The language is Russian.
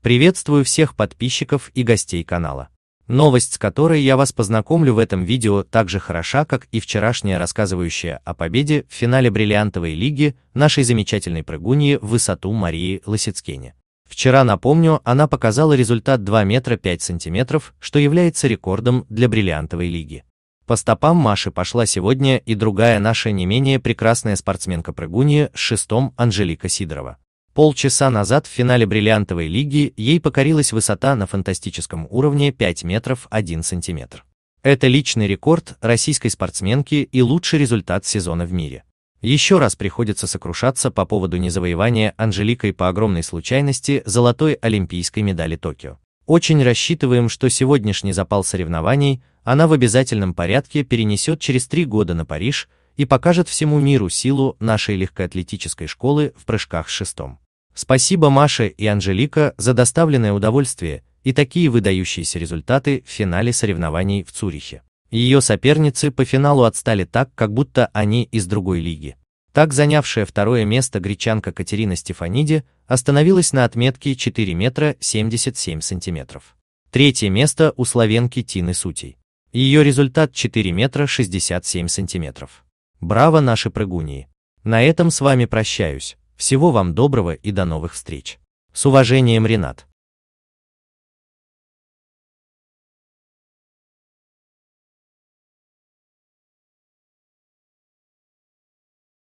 Приветствую всех подписчиков и гостей канала. Новость, с которой я вас познакомлю в этом видео, так же хороша, как и вчерашняя, рассказывающая о победе в финале бриллиантовой лиги нашей замечательной прыгуньи в высоту Марии Лосицкене. Вчера, напомню, она показала результат 2 метра 5 сантиметров, что является рекордом для бриллиантовой лиги. По стопам Маши пошла сегодня и другая наша не менее прекрасная спортсменка-прыгунья с шестом Анжелика Сидорова. Полчаса назад в финале бриллиантовой лиги ей покорилась высота на фантастическом уровне 5 метров 1 сантиметр. Это личный рекорд российской спортсменки и лучший результат сезона в мире. Еще раз приходится сокрушаться по поводу незавоевания Анжеликой по огромной случайности золотой олимпийской медали Токио. Очень рассчитываем, что сегодняшний запал соревнований она в обязательном порядке перенесет через три года на Париж и покажет всему миру силу нашей легкоатлетической школы в прыжках с шестом. Спасибо Маше и Анжелика за доставленное удовольствие и такие выдающиеся результаты в финале соревнований в Цюрихе. Ее соперницы по финалу отстали так, как будто они из другой лиги. Так занявшая второе место гречанка Катерина Стефаниди остановилась на отметке 4 метра 77 сантиметров. Третье место у словенки Тины Сутей. Ее результат 4 метра 67 сантиметров. Браво наши прыгуньи. На этом с вами прощаюсь. Всего вам доброго и до новых встреч. С уважением, Ренат.